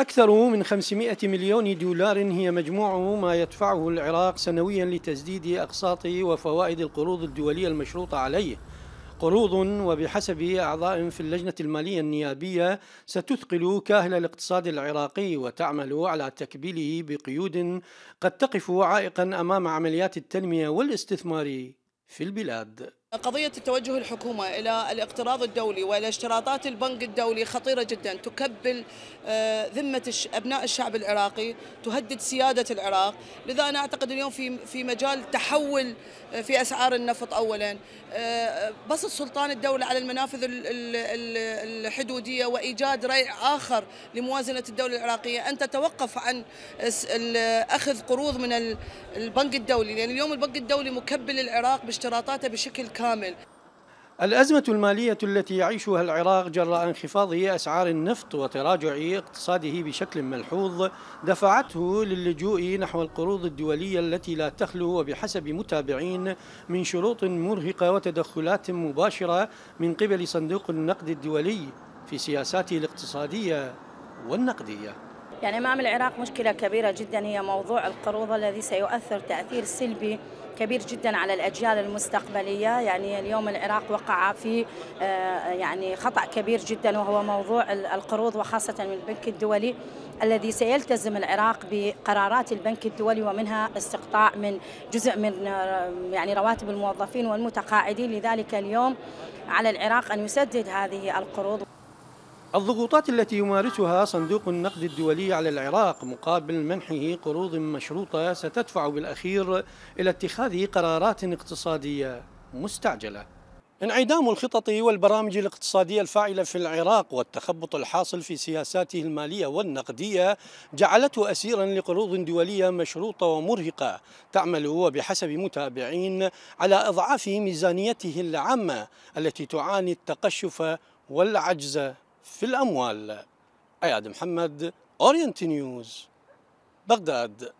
أكثر من 500 مليون دولار هي مجموع ما يدفعه العراق سنويا لتسديد أقساط وفوائد القروض الدولية المشروطة عليه قروض وبحسب أعضاء في اللجنة المالية النيابية ستثقل كاهل الاقتصاد العراقي وتعمل على تكبيله بقيود قد تقف عائقا أمام عمليات التنمية والاستثمار في البلاد قضية التوجه الحكومة إلى الاقتراض الدولي وإلى اشتراطات البنك الدولي خطيرة جدا تكبل آه، ذمة أبناء الشعب العراقي تهدد سيادة العراق لذا أنا أعتقد اليوم في في مجال تحول آه، في أسعار النفط أولا آه، بسط سلطان الدولة على المنافذ الحدودية وإيجاد ريع آخر لموازنة الدولة العراقية أن تتوقف عن أخذ قروض من البنك الدولي لأن يعني اليوم البنك الدولي مكبل العراق باشتراطاته بشكل كامل الأزمة المالية التي يعيشها العراق جراء انخفاض أسعار النفط وتراجع اقتصاده بشكل ملحوظ دفعته للجوء نحو القروض الدولية التي لا تخلو وبحسب متابعين من شروط مرهقة وتدخلات مباشرة من قبل صندوق النقد الدولي في سياساته الاقتصادية والنقدية يعني امام العراق مشكله كبيره جدا هي موضوع القروض الذي سيؤثر تاثير سلبي كبير جدا على الاجيال المستقبليه يعني اليوم العراق وقع في آه، يعني خطا كبير جدا وهو موضوع القروض وخاصه من البنك الدولي الذي سيلتزم العراق بقرارات البنك الدولي ومنها استقطاع من جزء من آه، يعني رواتب الموظفين والمتقاعدين لذلك اليوم على العراق ان يسدد هذه القروض الضغوطات التي يمارسها صندوق النقد الدولي على العراق مقابل منحه قروض مشروطة ستدفع بالأخير إلى اتخاذ قرارات اقتصادية مستعجلة انعدام الخطط والبرامج الاقتصادية الفاعلة في العراق والتخبط الحاصل في سياساته المالية والنقدية جعلته أسيرا لقروض دولية مشروطة ومرهقة تعمل وبحسب متابعين على إضعاف ميزانيته العامة التي تعاني التقشف والعجز في الأموال أياد محمد أورينت نيوز بغداد